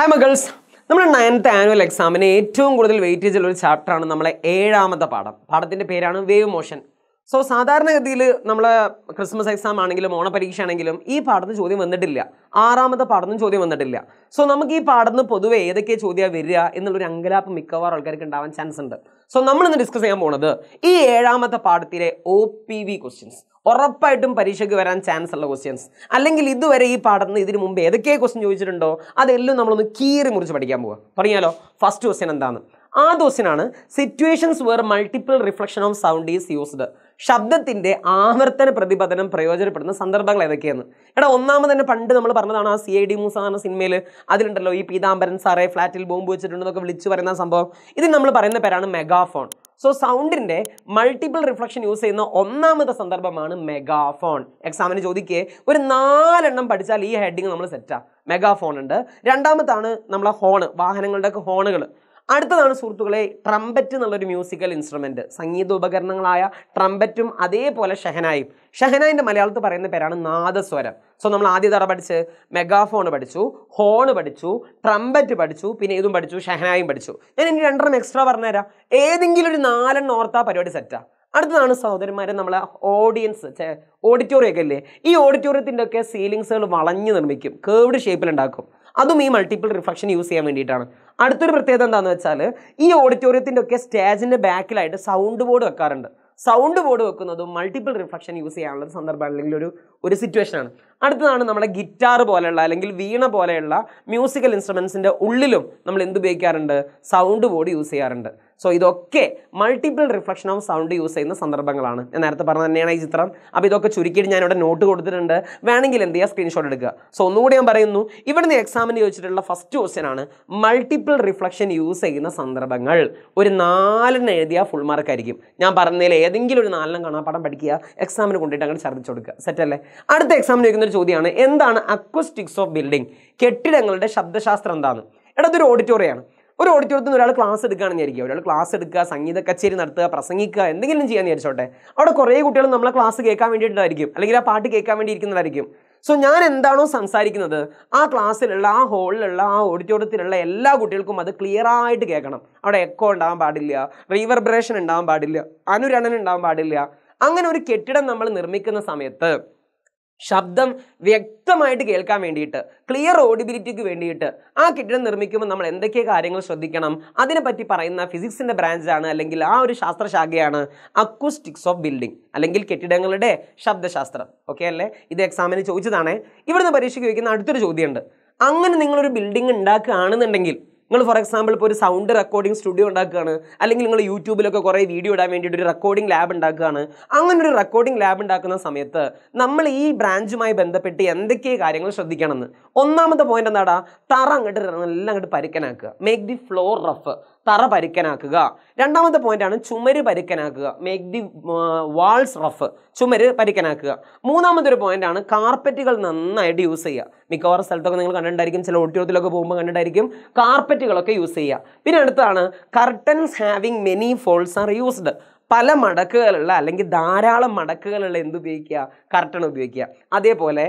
hi മഗൾസ് നമ്മുടെ ninth annual എക്സാമിന് ഏറ്റവും കൂടുതൽ വെയിറ്റേജ് ഉള്ള ഒരു ചാപ്റ്ററാണ് നമ്മളെ ഏഴാമത്തെ പാഠം പാഠത്തിൻ്റെ പേരാണ് വേവ് മോഷൻ സോ സാധാരണഗതിയിൽ നമ്മൾ ക്രിസ്മസ് എക്സാം ആണെങ്കിലും ഓണപരീക്ഷ ആണെങ്കിലും ഈ പാഠത്തിന് ചോദ്യം വന്നിട്ടില്ല ആറാമത്തെ പാഠത്തിന് ചോദ്യം വന്നിട്ടില്ല സോ നമുക്ക് ഈ പാഠത്തിന് പൊതുവെ ഏതൊക്കെ ചോദ്യമാണ് വരിക എന്നുള്ളൊരു അങ്കലാപ്പ് മിക്കവാറും ആൾക്കാർക്ക് ഉണ്ടാവാൻ ചാൻസ് ഉണ്ട് സോ നമ്മൾ ഇന്ന് ഡിസ്കസ് ചെയ്യാൻ പോണത് ഈ ഏഴാമത്തെ പാഠത്തിലെ ഒ പി വി ക്വസ്റ്റ്യൻസ് ഉറപ്പായിട്ടും പരീക്ഷയ്ക്ക് വരാൻ ചാൻസ് ഉള്ള ക്വസ്റ്റ്യൻസ് അല്ലെങ്കിൽ ഇതുവരെ ഈ പാഠത്തിൽ ഇതിനു മുമ്പ് ഏതൊക്കെ ക്വസ്റ്റ്യൻ ചോദിച്ചിട്ടുണ്ടോ അതെല്ലാം നമ്മളൊന്ന് കീറി മുറിച്ച് പഠിക്കാൻ പോവുക പറഞ്ഞാലോ ഫസ്റ്റ് ക്വസ്റ്റ്യൻ എന്താണ് ആ ക്വസ്റ്റ്യനാണ് situations where multiple reflection of sound is used ശബ്ദത്തിൻ്റെ ആവർത്തന പ്രതിപതനം പ്രയോജനപ്പെടുന്ന സന്ദർഭങ്ങൾ ഏതൊക്കെയാണ് എടാ ഒന്നാമത് തന്നെ പണ്ട് നമ്മൾ പറഞ്ഞതാണ് ആ സി ഐ ഡി മൂസ എന്ന സിനിമയിൽ അതിലുണ്ടല്ലോ ഈ പീതാംബരൻ സാറേ ഫ്ലാറ്റിൽ ബോംബ് വെച്ചിട്ടുണ്ടെന്നൊക്കെ വിളിച്ചു പറയുന്ന സംഭവം ഇതിന് നമ്മൾ പറയുന്ന പേരാണ് മെഗാഫോൺ സോ സൗണ്ടിൻ്റെ മൾട്ടിപ്പിൾ റിഫ്ലക്ഷൻ യൂസ് ചെയ്യുന്ന ഒന്നാമത്തെ സന്ദർഭമാണ് മെഗാഫോൺ എക്സാമിന് ചോദിക്കേ ഒരു നാലെണ്ണം പഠിച്ചാൽ ഈ ഹെഡിങ് നമ്മൾ സെറ്റാണ് മെഗാഫോൺ ഉണ്ട് രണ്ടാമത്താണ് നമ്മളെ ഹോൺ വാഹനങ്ങളുടെയൊക്കെ ഹോണുകൾ അടുത്തതാണ് സുഹൃത്തുക്കളെ ട്രംപറ്റ് എന്നുള്ളൊരു മ്യൂസിക്കൽ ഇൻസ്ട്രുമെൻറ്റ് സംഗീത ഉപകരണങ്ങളായ ട്രംപറ്റും അതേപോലെ ഷെഹനായും ഷെഹനായിൻ്റെ മലയാളത്തിൽ പറയുന്ന പേരാണ് നാദസ്വരം സോ നമ്മൾ ആദ്യ തറ പഠിച്ച് മെഗാഫോൺ പഠിച്ചു ഹോൺ പഠിച്ചു ട്രംപറ്റ് പഠിച്ചു പിന്നെ ഇതും പഠിച്ചു ഷെഹനായും പഠിച്ചു ഞാൻ എനിക്ക് രണ്ടെണ്ണം എക്സ്ട്രാ പറഞ്ഞുതരാം ഏതെങ്കിലും ഒരു നാലെണ്ണം ഓർത്താ പരിപാടി സെറ്റാ അടുത്തതാണ് സഹോദരന്മാരെ നമ്മളെ ഓഡിയൻസ് ഓഡിറ്റോറിയം ഒക്കെ അല്ലേ ഈ ഓഡിറ്റോറിയത്തിൻ്റെ ഒക്കെ സീലിങ്സുകൾ വളഞ്ഞു നിർമ്മിക്കും കേവ്ഡ് ഷേപ്പിലുണ്ടാക്കും അതും ഈ മൾട്ടിപ്പിൾ റിഫ്ലക്ഷൻ യൂസ് ചെയ്യാൻ വേണ്ടിയിട്ടാണ് അടുത്തൊരു പ്രത്യേകത എന്താണെന്ന് വെച്ചാൽ ഈ ഓഡിറ്റോറിയത്തിൻ്റെ ഒക്കെ സ്റ്റേജിൻ്റെ ബാക്കിലായിട്ട് സൗണ്ട് ബോർഡ് വെക്കാറുണ്ട് സൗണ്ട് ബോർഡ് വെക്കുന്നതും മൾട്ടിപ്പിൾ റിഫ്ലക്ഷൻ യൂസ് ചെയ്യാനുള്ള സന്ദർഭം അല്ലെങ്കിൽ ഒരു ഒരു സിറ്റുവേഷനാണ് അടുത്തതാണ് നമ്മുടെ ഗിറ്റാർ പോലെയുള്ള അല്ലെങ്കിൽ വീണ പോലെയുള്ള മ്യൂസിക്കൽ ഇൻസ്ട്രുമെൻസിൻ്റെ ഉള്ളിലും നമ്മൾ എന്ത് ഉപയോഗിക്കാറുണ്ട് സൗണ്ട് ബോർഡ് യൂസ് ചെയ്യാറുണ്ട് സോ ഇതൊക്കെ multiple reflection of sound use ചെയ്യുന്ന സന്ദർഭങ്ങളാണ് ഞാൻ നേരത്തെ പറഞ്ഞ തന്നെയാണ് ഈ ചിത്രം അപ്പോൾ ഇതൊക്കെ ചുരുക്കിയിട്ട് ഞാനിവിടെ നോട്ട് കൊടുത്തിട്ടുണ്ട് വേണമെങ്കിൽ എന്ത് ചെയ്യുക സ്ക്രീൻഷോട്ട് എടുക്കുക സോ ഒന്നുകൂടി ഞാൻ പറയുന്നു ഇവിടുന്ന് എക്സാമിന് ചോദിച്ചിട്ടുള്ള ഫസ്റ്റ് ക്വസ്റ്റ്യൻ ആണ് മൾട്ടിപ്പിൾ റിഫ്ലക്ഷൻ യൂസ് ചെയ്യുന്ന സന്ദർഭങ്ങൾ ഒരു നാലെണ്ണം എഴുതിയാൽ ഫുൾ മാർക്ക് ആയിരിക്കും ഞാൻ പറഞ്ഞതിൽ ഏതെങ്കിലും ഒരു നാലെണ്ണം കാണാൻ പടം പഠിക്കുക എക്സാമിന് കൊണ്ടിട്ട് അങ്ങനെ ഛർദ്ദിച്ചു കൊടുക്കുക സെറ്റ് അല്ലേ അടുത്ത എക്സാമിന് ചോദിക്കുന്ന ഒരു ചോദ്യമാണ് എന്താണ് അക്വസ്റ്റിക്സ് ഓഫ് ബിൽഡിംഗ് കെട്ടിടങ്ങളുടെ ശബ്ദശാസ്ത്രം എന്താണ് ഇടതൊരു ഓഡിറ്റോറിയമാണ് ഓഡിറ്റോറിയാണ് ഒരു ഓഡിറ്റോറിയത്തിൽ നിന്ന് ഒരാൾ ക്ലാസ് എടുക്കുകയാണെന്ന് വിചാരിക്കുക ഒരാൾ ക്ലാസ് എടുക്കുക സംഗീത കച്ചേരി നടത്തുക പ്രസംഗിക്കുക എന്തെങ്കിലും ചെയ്യാൻ വിചാരിച്ചോട്ടെ അവിടെ കുറേ കുട്ടികൾ നമ്മളെ ക്ലാസ് കേൾക്കാൻ വേണ്ടിയിട്ടുണ്ടായിരിക്കും അല്ലെങ്കിൽ ആ പാട്ട് കേൾക്കാൻ വേണ്ടി ഇരിക്കുന്നതായിരിക്കും സോ ഞാൻ എന്താണോ സംസാരിക്കുന്നത് ആ ക്ലാസ്സിലുള്ള ആ ഹോളിലുള്ള ആ ഓഡിറ്റോറിയത്തിലുള്ള എല്ലാ കുട്ടികൾക്കും അത് ക്ലിയർ ആയിട്ട് കേൾക്കണം അവിടെ എക്കോ ഉണ്ടാകാൻ പാടില്ല റീവർബ്രേഷൻ ഉണ്ടാകാൻ പാടില്ല അനുരണൻ ഉണ്ടാകാൻ പാടില്ല അങ്ങനെ ഒരു കെട്ടിടം നമ്മൾ നിർമ്മിക്കുന്ന സമയത്ത് ശബ്ദം വ്യക്തമായിട്ട് കേൾക്കാൻ വേണ്ടിയിട്ട് ക്ലിയർ ഓഡിബിലിറ്റിക്ക് വേണ്ടിയിട്ട് ആ കെട്ടിടം നിർമ്മിക്കുമ്പോൾ നമ്മൾ എന്തൊക്കെ കാര്യങ്ങൾ ശ്രദ്ധിക്കണം അതിനെപ്പറ്റി പറയുന്ന ഫിസിക്സിൻ്റെ ബ്രാഞ്ചാണ് അല്ലെങ്കിൽ ആ ഒരു ശാസ്ത്രശാഖയാണ് അക്വസ്റ്റിക്സ് ഓഫ് ബിൽഡിംഗ് അല്ലെങ്കിൽ കെട്ടിടങ്ങളുടെ ശബ്ദശാസ്ത്രം ഓക്കെ അല്ലേ ഇത് എക്സാമിന് ചോദിച്ചതാണ് ഇവിടുന്ന് പരീക്ഷയ്ക്ക് ചോദിക്കുന്ന അടുത്തൊരു ചോദ്യമുണ്ട് അങ്ങനെ നിങ്ങളൊരു ബിൽഡിംഗ് ഉണ്ടാക്കുകയാണെന്നുണ്ടെങ്കിൽ നിങ്ങൾ ഫോർ എക്സാമ്പിൾ ഇപ്പോൾ ഒരു സൗണ്ട് റെക്കോർഡിംഗ് സ്റ്റുഡിയോ ഉണ്ടാക്കുകയാണ് അല്ലെങ്കിൽ നിങ്ങൾ യൂട്യൂബിലൊക്കെ കുറേ വീഡിയോ ഇടാൻ വേണ്ടിയിട്ട് ഒരു റെക്കോർഡിംഗ് ലാബ് ഉണ്ടാക്കുകയാണ് അങ്ങനെ ഒരു റെക്കോർഡിംഗ് ലാബ് ഉണ്ടാക്കുന്ന സമയത്ത് നമ്മൾ ഈ ബ്രാഞ്ചുമായി ബന്ധപ്പെട്ട് എന്തൊക്കെ കാര്യങ്ങൾ ശ്രദ്ധിക്കണമെന്ന് ഒന്നാമത്തെ പോയിന്റ് എന്താടാ തറ അങ്ങോട്ട് എല്ലാം അങ്ങോട്ട് പരുക്കനാക്കുക മേക്ക് ദി ഫ്ലോർ റഫ് തറ പരുക്കനാക്കുക രണ്ടാമത്തെ പോയിന്റാണ് ചുമര് പരുക്കനാക്കുക മേക്ക് ദി വാൾസ് റഫ് ചുമര് പരുക്കനാക്കുക മൂന്നാമത്തെ ഒരു പോയിന്റാണ് കാർപ്പറ്റുകൾ നന്നായിട്ട് യൂസ് ചെയ്യുക മിക്കവാറും സ്ഥലത്തൊക്കെ നിങ്ങൾ കണ്ടിട്ടുണ്ടായിരിക്കും ചില ഒട്ടിയോത്തിലൊക്കെ പോകുമ്പോൾ കണ്ടിട്ടുണ്ടായിരിക്കും കാർപ്പറ്റുകളൊക്കെ യൂസ് ചെയ്യുക പിന്നെ അടുത്താണ് curtains having many folds are used പല മടക്കുകളുള്ള അല്ലെങ്കിൽ ധാരാളം മടക്കുകളുള്ള എന്ത് ഉപയോഗിക്കുക കർട്ടൺ ഉപയോഗിക്കുക അതേപോലെ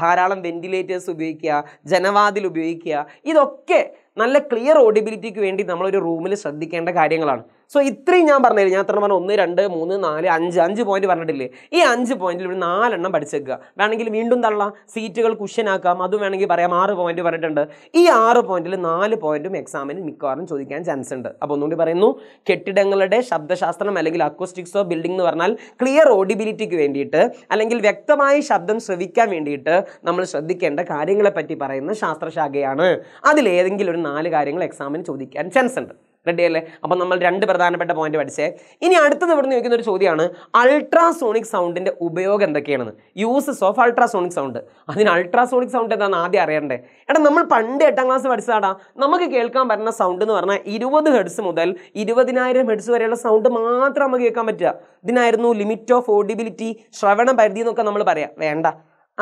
ധാരാളം വെന്റിലേറ്റേഴ്സ് ഉപയോഗിക്കുക ജനവാതിൽ ഉപയോഗിക്കുക ഇതൊക്കെ നല്ല ക്ലിയർ ഓഡിബിലിറ്റിക്ക് വേണ്ടി നമ്മളൊരു റൂമിൽ ശ്രദ്ധിക്കേണ്ട കാര്യങ്ങളാണ് സോ ഇത്രയും ഞാൻ പറഞ്ഞില്ല ഞാൻ എത്ര പറഞ്ഞു ഒന്ന് രണ്ട് മൂന്ന് നാല് അഞ്ച് അഞ്ച് പോയിന്റ് പറഞ്ഞിട്ടില്ലേ ഈ അഞ്ച് പോയിന്റിൽ ഇവിടെ നാലെണ്ണം പഠിച്ചേക്കുക വേണമെങ്കിൽ വീണ്ടും തള്ളാം സീറ്റുകൾ കുഷ്യനാക്കാം അതും വേണമെങ്കിൽ പറയാം ആറ് പോയിന്റ് പറഞ്ഞിട്ടുണ്ട് ഈ ആറ് പോയിന്റിൽ നാല് പോയിന്റും എക്സാമിന് മിക്കവാറും ചോദിക്കാൻ ചാൻസ് ഉണ്ട് അപ്പോൾ ഒന്നുകൂടി പറയുന്നു കെട്ടിടങ്ങളുടെ ശബ്ദശാസ്ത്രം അല്ലെങ്കിൽ അക്വസ്റ്റിക്സോ ബിൽഡിംഗ് എന്ന് പറഞ്ഞാൽ ക്ലിയർ ഓഡിബിലിറ്റിക്ക് വേണ്ടിയിട്ട് അല്ലെങ്കിൽ വ്യക്തമായി ശബ്ദം ശ്രവിക്കാൻ വേണ്ടിയിട്ട് നമ്മൾ ശ്രദ്ധിക്കേണ്ട കാര്യങ്ങളെപ്പറ്റി പറയുന്ന ശാസ്ത്രശാഖയാണ് അതിലേതെങ്കിലും ഒരു നാല് കാര്യങ്ങൾ എക്സാമിന് ചോദിക്കാൻ ചാൻസ് ഉണ്ട് റെഡി അല്ലേ അപ്പം നമ്മൾ രണ്ട് പ്രധാനപ്പെട്ട പോയിന്റ് പഠിച്ചേ ഇനി അടുത്തത് ഇവിടുന്ന് ചോദിക്കുന്ന ഒരു ചോദ്യമാണ് അൾട്രാസോണിക് സൗണ്ടിൻ്റെ ഉപയോഗം എന്തൊക്കെയാണെന്ന് യൂസസ് ഓഫ് അൾട്രാസോണിക് സൗണ്ട് അതിന് അൾട്രാസോണിക് സൗണ്ട് എന്താണെന്ന് ആദ്യം അറിയണ്ടേ എടാ നമ്മൾ പണ്ട് എട്ടാം ക്ലാസ് പഠിച്ചതാടാ നമുക്ക് കേൾക്കാൻ പറ്റുന്ന സൗണ്ട് എന്ന് പറഞ്ഞാൽ ഇരുപത് ഹെഡ്സ് മുതൽ ഇരുപതിനായിരം ഹെഡ്സ് വരെയുള്ള സൗണ്ട് മാത്രം നമുക്ക് കേൾക്കാൻ പറ്റുക ഇതിനായിരുന്നു ലിമിറ്റ് ഓഫ് ഓഡിബിലിറ്റി ശ്രവണ പരിധി എന്നൊക്കെ നമ്മൾ പറയാം വേണ്ട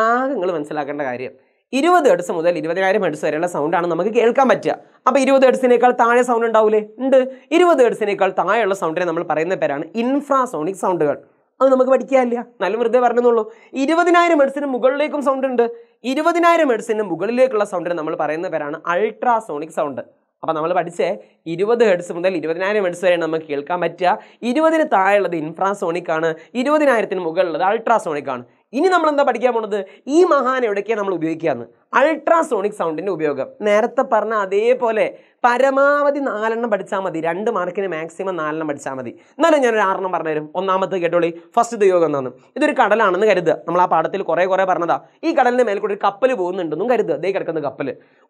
ആകെ നിങ്ങൾ മനസ്സിലാക്കേണ്ട കാര്യം ഇരുപത് ഹെഡ്സ് മുതൽ ഇരുപതിനായിരം ഹെഡ്സ് വരെയുള്ള സൗണ്ടാണ് നമുക്ക് കേൾക്കാൻ പറ്റുക അപ്പോൾ ഇരുപത് ഹെഡ്സിനേക്കാൾ താഴെ സൗണ്ട് ഉണ്ടാവില്ലേ ഉണ്ട് ഇരുപത് ഹെഡ്സിനേക്കാൾ താഴെയുള്ള സൗണ്ടിനെ നമ്മൾ പറയുന്ന പേരാണ് ഇൻഫ്രാസോണിക് സൗണ്ടുകൾ അത് നമുക്ക് പഠിക്കാനില്ല നല്ല വെറുതെ പറഞ്ഞതുള്ളൂ ഇരുപതിനായിരം ഹെഡ്സിന് മുകളിലേക്കും സൗണ്ട് ഉണ്ട് ഇരുപതിനായിരം ഹെഡ്സിന് മുകളിലേക്കുള്ള സൗണ്ടിനെ നമ്മൾ പറയുന്ന പേരാണ് അൾട്രാസോണിക് സൗണ്ട് അപ്പോൾ നമ്മൾ പഠിച്ചേ ഇരുപത് ഹെഡ്സ് മുതൽ ഇരുപതിനായിരം ഹെഡ്സ് വരെ നമുക്ക് കേൾക്കാൻ പറ്റുക ഇരുപതിന് താഴെയുള്ളത് ഇൻഫ്രാസോണിക് ആണ് ഇരുപതിനായിരത്തിന് മുകളിലുള്ളത് അൾട്രാസോണിക് ആണ് ഇനി നമ്മൾ എന്താ പഠിക്കാൻ പോണത് ഈ മഹാൻ എവിടേക്കാണ് നമ്മൾ ഉപയോഗിക്കുകയാണ് അൾട്രാസോണിക് സൗണ്ടിൻ്റെ ഉപയോഗം നേരത്തെ പറഞ്ഞ അതേപോലെ പരമാവധി നാലെണ്ണം പഠിച്ചാൽ മതി രണ്ട് മാർക്കിന് മാക്സിമം നാലെണ്ണം പഠിച്ചാൽ മതി എന്നാലും ഞാനൊരു ആറെണ്ണം പറഞ്ഞുതരും ഒന്നാമത്തെ കേട്ടോളി ഫസ്റ്റ് യോഗം എന്നാണ് ഇതൊരു കടലാണെന്ന് കരുതുക നമ്മൾ ആ പാഠത്തിൽ കുറേ കുറേ പറഞ്ഞതാ ഈ കടലിൻ്റെ കൂടി ഒരു കപ്പൽ പോകുന്നുണ്ടെന്നും കരുതുക ദേ കിടക്കുന്ന കപ്പൽ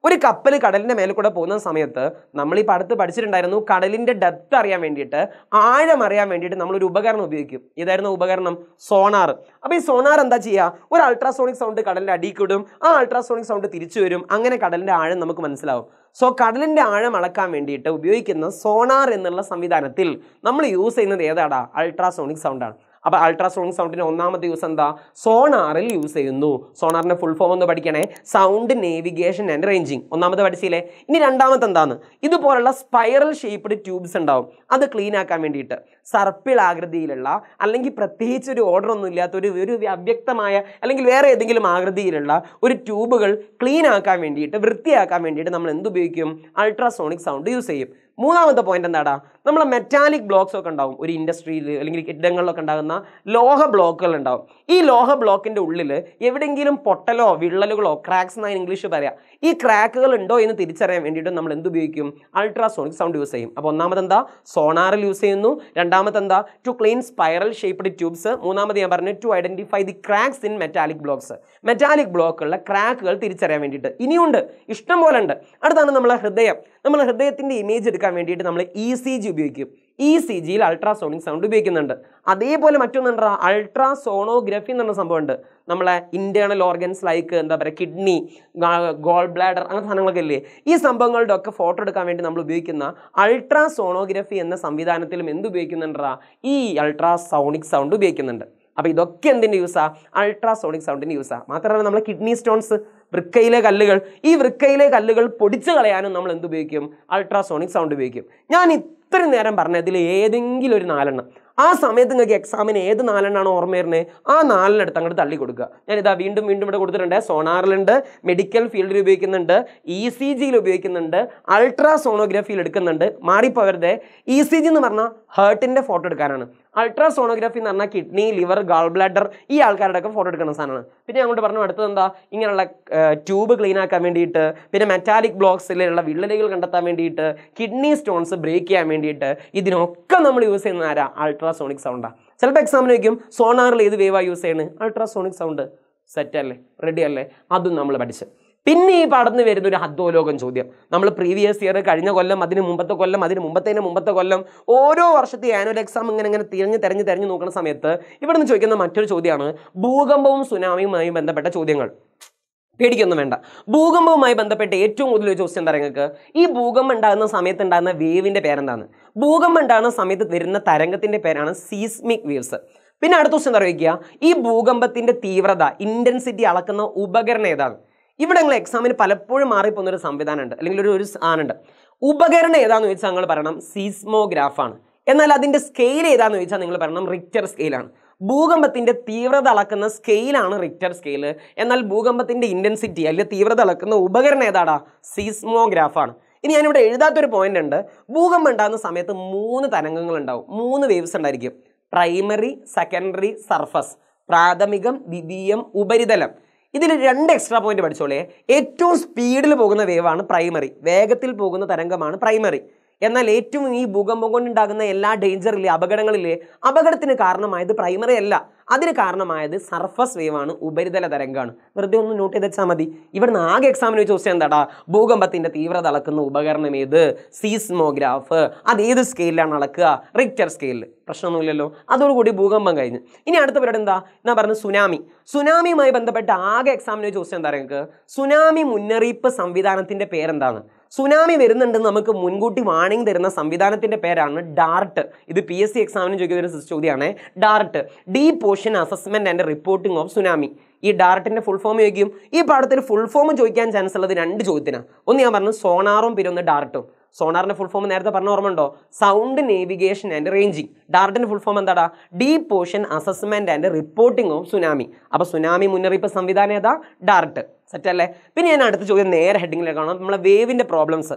ഒരു കപ്പൽ കടലിൻ്റെ കൂടെ പോകുന്ന സമയത്ത് നമ്മൾ ഈ പാഠത്ത് പഠിച്ചിട്ടുണ്ടായിരുന്നു കടലിൻ്റെ ഡെപ്ത് അറിയാൻ വേണ്ടിയിട്ട് ആഴം അറിയാൻ വേണ്ടിയിട്ട് നമ്മളൊരു ഉപകരണം ഉപയോഗിക്കും ഇതായിരുന്നു ഉപകരണം സോണാർ അപ്പോൾ ഈ സോണാർ എന്താ ചെയ്യുക ഒരു അൾട്രാസോണിക് സൗണ്ട് കടലിൻ്റെ അടിയിൽ കൂടും ആ അൾട്രാസോണിക് സൗണ്ട് തിരിച്ചു വരും അങ്ങനെ കടലിൻ്റെ ആഴം നമുക്ക് മനസ്സിലാവും സോ കടലിൻ്റെ ആഴം അളക്കാൻ വേണ്ടിയിട്ട് ഉപയോഗിക്കുന്ന സോണാർ എന്നുള്ള സംവിധാനത്തിൽ നമ്മൾ യൂസ് ചെയ്യുന്നത് ഏതാടാ അൾട്രാസോണിക് സൗണ്ടാണ് അപ്പോൾ അൾട്രാസോണിക് സൗണ്ടിൻ്റെ ഒന്നാമത്തെ യൂസ് എന്താ സോണാറിൽ യൂസ് ചെയ്യുന്നു സോണാറിൻ്റെ ഫുൾ ഫോം ഒന്ന് പഠിക്കണേ സൗണ്ട് നേവിഗേഷൻ ആൻഡ് റേഞ്ചിങ് ഒന്നാമത്തെ പഠിച്ചില്ലേ ഇനി രണ്ടാമത്തെ എന്താണ് ഇതുപോലുള്ള സ്പൈറൽ ഷേപ്പ്ഡ് ട്യൂബ്സ് ഉണ്ടാവും അത് ക്ലീൻ ആക്കാൻ വേണ്ടിയിട്ട് സർപ്പിൾ ആകൃതിയിലുള്ള അല്ലെങ്കിൽ പ്രത്യേകിച്ച് ഒരു ഓർഡർ ഒന്നും ഇല്ലാത്ത ഒരു ഒരു അവ്യക്തമായ അല്ലെങ്കിൽ വേറെ ഏതെങ്കിലും ആകൃതിയിലുള്ള ഒരു ട്യൂബുകൾ ക്ലീൻ ആക്കാൻ വേണ്ടിയിട്ട് വൃത്തിയാക്കാൻ വേണ്ടിയിട്ട് നമ്മൾ എന്തുപയോഗിക്കും അൾട്രാസോണിക് സൗണ്ട് യൂസ് ചെയ്യും മൂന്നാമത്തെ പോയിന്റ് എന്താടാ നമ്മൾ മെറ്റാലിക് ബ്ലോക്സ് ഒക്കെ ഉണ്ടാവും ഒരു ഇൻഡസ്ട്രിയിൽ അല്ലെങ്കിൽ കെട്ടിടങ്ങളിലൊക്കെ ഉണ്ടാകുന്ന ലോഹ ബ്ലോക്കുകൾ ഉണ്ടാവും ഈ ലോഹ ബ്ലോക്കിൻ്റെ ഉള്ളിൽ എവിടെയെങ്കിലും പൊട്ടലോ വിള്ളലുകളോ ക്രാക്സ് എന്നാണ് ഇംഗ്ലീഷ് പറയാം ഈ ക്രാക്കുകൾ ഉണ്ടോ എന്ന് തിരിച്ചറിയാൻ വേണ്ടിയിട്ട് നമ്മൾ എന്ത് ഉപയോഗിക്കും അൾട്രാസോണിക് സൗണ്ട് യൂസ് ചെയ്യും അപ്പോൾ ഒന്നാമത് എന്താ സോണാറിൽ യൂസ് ചെയ്യുന്നു രണ്ടാമത് രണ്ടാമത്തെ എന്താ to clean spiral shaped tubes മൂന്നാമത് ഞാൻ പറഞ്ഞു to identify the cracks in metallic blocks metallic ബ്ലോക്കുകളുടെ ക്രാക്കുകൾ തിരിച്ചറിയാൻ വേണ്ടിയിട്ട് ഇനിയുണ്ട് ഇഷ്ടം പോലെ ഉണ്ട് അടുത്താണ് നമ്മളെ ഹൃദയം നമ്മൾ ഹൃദയത്തിൻ്റെ ഇമേജ് എടുക്കാൻ വേണ്ടിയിട്ട് നമ്മൾ ഇ e സി ജി ഉപയോഗിക്കും ഈ സി ജിയിൽ അൾട്രാസോണിക് സൗണ്ട് ഉപയോഗിക്കുന്നുണ്ട് അതേപോലെ മറ്റൊന്നുണ്ടാ അൾട്രാസോണോഗ്രഫി എന്ന് പറഞ്ഞ സംഭവമുണ്ട് നമ്മളെ ഇൻറ്റേർണൽ ഓർഗൻസ് ലൈക്ക് എന്താ പറയുക കിഡ്നി ഗോൾ ബ്ലാഡർ അങ്ങനത്തെ സാധനങ്ങളൊക്കെ ഇല്ലേ ഈ സംഭവങ്ങളുടെ ഒക്കെ ഫോട്ടോ എടുക്കാൻ വേണ്ടി നമ്മൾ ഉപയോഗിക്കുന്ന അൾട്രാസോണോഗ്രഫി എന്ന സംവിധാനത്തിലും എന്ത് ഉപയോഗിക്കുന്നുണ്ടാ ഈ അൾട്രാസോണിക് സൗണ്ട് ഉപയോഗിക്കുന്നുണ്ട് അപ്പോൾ ഇതൊക്കെ എന്തിൻ്റെ യൂസാണ് അൾട്രാസോണിക് സൗണ്ടിൻ്റെ യൂസാണ് മാത്രമല്ല നമ്മളെ കിഡ്നി സ്റ്റോൺസ് വൃക്കയിലെ കല്ലുകൾ ഈ വൃക്കയിലെ കല്ലുകൾ പൊടിച്ചു കളയാനും നമ്മൾ എന്ത് ഉപയോഗിക്കും അൾട്രാസോണിക് സൗണ്ട് ഉപയോഗിക്കും ഞാൻ ഇത്രയും നേരം പറഞ്ഞ ഇതിൽ ഏതെങ്കിലും ഒരു നാലെണ്ണം ആ സമയത്ത് നിങ്ങൾക്ക് എക്സാമിന് ഏത് നാലെണ്ണാണ് ഓർമ്മ വരുന്നത് ആ നാലെണ്ണെടുത്ത് അങ്ങോട്ട് തള്ളി കൊടുക്കുക ഞാനിതാ വീണ്ടും വീണ്ടും ഇവിടെ കൊടുത്തിട്ടുണ്ട് സോണാറിലുണ്ട് മെഡിക്കൽ ഫീൽഡിൽ ഉപയോഗിക്കുന്നുണ്ട് ഇ സി ജിയിൽ ഉപയോഗിക്കുന്നുണ്ട് അൾട്രാസോണോഗ്രാഫിയിൽ എടുക്കുന്നുണ്ട് മാറിപ്പോവരുത് ഇ e സി ജി എന്ന് പറഞ്ഞാൽ ഹേർട്ടിൻ്റെ ഫോട്ടോ എടുക്കാനാണ് അൾട്രാസോണോഗ്രാഫി എന്ന് പറഞ്ഞാൽ കിഡ്നി ലിവർ ഗാൾ ബ്ലാഡർ ഈ ആൾക്കാരുടെ ഒക്കെ ഫോട്ടോ എടുക്കുന്ന സാധനമാണ് പിന്നെ അങ്ങോട്ട് പറഞ്ഞു അടുത്തത് എന്താ ഇങ്ങനെയുള്ള ട്യൂബ് ക്ലീൻ ആക്കാൻ വേണ്ടിയിട്ട് പിന്നെ മെറ്റാലിക് ബ്ലോക്സിലുള്ള വിള്ളലുകൾ കണ്ടെത്താൻ വേണ്ടിയിട്ട് കിഡ്നി സ്റ്റോൺസ് ബ്രേക്ക് ചെയ്യാൻ വേണ്ടിയിട്ട് ഇതിനൊക്കെ നമ്മൾ യൂസ് ചെയ്യുന്ന ആരാ അൾട്രാസോണിക് സൗണ്ടാണ് ചിലപ്പോൾ എക്സാമിന് വയ്ക്കും സോണാറിൽ ഏത് വേവാണ് യൂസ് ചെയ്യുന്നത് അൾട്രാസോണിക് സൗണ്ട് സെറ്റ് അല്ലേ റെഡി അല്ലേ അതും നമ്മൾ പഠിച്ചത് പിന്നെ ഈ പടർന്നു വരുന്ന ഒരു ഹദ്ദോലോകം ചോദ്യം നമ്മൾ പ്രീവിയസ് ഇയർ കഴിഞ്ഞ കൊല്ലം അതിന് മുമ്പത്തെ കൊല്ലം അതിന് മുമ്പത്തേന് മുമ്പത്തെ കൊല്ലം ഓരോ വർഷത്തെ ആനുവൽ എക്സാം ഇങ്ങനെ ഇങ്ങനെ തിരഞ്ഞ് തിരഞ്ഞ് തിരഞ്ഞ് നോക്കുന്ന സമയത്ത് ഇവിടുന്ന് ചോദിക്കുന്ന മറ്റൊരു ചോദ്യമാണ് ഭൂകമ്പവും സുനാമിയുമായി ബന്ധപ്പെട്ട ചോദ്യങ്ങൾ പേടിക്കൊന്നും വേണ്ട ഭൂകമ്പവുമായി ബന്ധപ്പെട്ട് ഏറ്റവും കൂടുതൽ ചോദിച്ചു എന്താ നിങ്ങൾക്ക് ഈ ഭൂകമ്പം ഉണ്ടാകുന്ന സമയത്ത് ഉണ്ടാകുന്ന വേവിൻ്റെ പേരെന്താണ് ഭൂകമ്പം ഉണ്ടാകുന്ന സമയത്ത് വരുന്ന തരംഗത്തിൻ്റെ പേരാണ് സീസ്മിക് വേവ്സ് പിന്നെ അടുത്ത ക്വസ്റ്റ്യൻ എന്താ അറിയിക്കുക ഈ ഭൂകമ്പത്തിൻ്റെ തീവ്രത ഇൻറ്റൻസിറ്റി അളക്കുന്ന ഉപകരണം ഏതാണ് ഇവിടെ നിങ്ങൾ എക്സാമിന് പലപ്പോഴും മാറിപ്പോകുന്ന സംവിധാനം ഉണ്ട് അല്ലെങ്കിൽ ഒരു ഒരു സാധനമുണ്ട് ഉപകരണം ഏതാണെന്ന് ചോദിച്ചാൽ നിങ്ങൾ പറയണം സീസ്മോഗ്രാഫാണ് എന്നാൽ അതിൻ്റെ സ്കെയിൽ ഏതാണെന്ന് ചോദിച്ചാൽ നിങ്ങൾ പറയണം റിക്ടർ സ്കെയിലാണ് ഭൂകമ്പത്തിൻ്റെ തീവ്രത അളക്കുന്ന സ്കെയിലാണ് റിക്ടർ സ്കെയിൽ എന്നാൽ ഭൂകമ്പത്തിൻ്റെ ഇൻറ്റൻസിറ്റി അല്ലെങ്കിൽ തീവ്രത അളക്കുന്ന ഉപകരണം ഏതാടാ സീസ്മോഗ്രാഫാണ് ഇനി ഞാനിവിടെ എഴുതാത്തൊരു പോയിന്റ് ഉണ്ട് ഭൂകമ്പം ഉണ്ടാകുന്ന സമയത്ത് മൂന്ന് തരംഗങ്ങൾ ഉണ്ടാവും മൂന്ന് വേവ്സ് ഉണ്ടായിരിക്കും പ്രൈമറി സെക്കൻഡറി സർഫസ് പ്രാഥമികം ദ്വിതീയം ഉപരിതലം ഇതിൽ രണ്ട് എക്സ്ട്രാ പോയിന്റ് പഠിച്ചോളേ ഏറ്റവും സ്പീഡിൽ പോകുന്ന വേവാണ് പ്രൈമറി വേഗത്തിൽ പോകുന്ന തരംഗമാണ് പ്രൈമറി എന്നാൽ ഏറ്റവും ഈ ഭൂകമ്പം കൊണ്ടുണ്ടാകുന്ന എല്ലാ ഡേഞ്ചറിലെ അപകടങ്ങളിലെ അപകടത്തിന് കാരണമായത് പ്രൈമറി അല്ല അതിന് കാരണമായത് സർഫസ് വേവാണ് ഉപരിതല തരംഗമാണ് വെറുതെ ഒന്ന് നോട്ട് ചെയ്ത് വെച്ചാൽ മതി ഇവിടുന്ന് ആകെ എക്സാമിന് ചോദിച്ചാൽ എന്താടാ ഭൂകമ്പത്തിന്റെ തീവ്രത അളക്കുന്ന ഉപകരണം ഏത് സീസ്മോഗ്രാഫ് അത് ഏത് സ്കെയിലാണ് അളക്കുക റിക്ടർ സ്കെയിലിൽ പ്രശ്നമൊന്നുമില്ലല്ലോ അതോടുകൂടി ഭൂകമ്പം കഴിഞ്ഞ് ഇനി അടുത്ത പരിപാടി എന്താ ഞാൻ പറഞ്ഞു സുനാമി സുനാമിയുമായി ബന്ധപ്പെട്ട ആകെ എക്സാമിന് ചോദിച്ചാൽ എന്താ നിങ്ങൾക്ക് സുനാമി മുന്നറിയിപ്പ് സംവിധാനത്തിന്റെ പേരെന്താണ് സുനാമി വരുന്നുണ്ടെന്ന് നമുക്ക് മുൻകൂട്ടി വാണിംഗ് തരുന്ന സംവിധാനത്തിന്റെ പേരാണ് ഡാർട്ട് ഇത് പി എസ് സി എക്സാമിന് ചോദിക്കുന്ന ചോദ്യമാണ് DART deep ocean assessment and reporting of tsunami ഈ ഡാർട്ടിന്റെ ഫുൾ ഫോം ചോദിക്കും ഈ പാഠത്തിൽ ഫുൾ ഫോം ചോദിക്കാൻ ചാൻസ് ഉള്ളത് രണ്ട് ചോദ്യത്തിനാണ് ഒന്ന് ഞാൻ പറഞ്ഞു സോണാറും പിന്നൊന്ന് ഡാർട്ടും സോണാറിന്റെ ഫുൾ ഫോം നേരത്തെ പറഞ്ഞ ഉണ്ടോ സൗണ്ട് നേവിഗേഷൻ ആൻഡ് റേഞ്ചിങ് ഡാർട്ടിന്റെ ഫുൾ ഫോം എന്താടാ deep ocean assessment and reporting of tsunami അപ്പോൾ സുനാമി മുന്നറിയിപ്പ് സംവിധാനം ഏതാ ഡാർട്ട് സെറ്റ് അല്ലേ പിന്നെ ഞാൻ അടുത്ത ചോദ്യം നേരെ ഹെഡിങ്ങിലേക്കാണ് നമ്മളെ വേവിന്റെ പ്രോബ്ലംസ്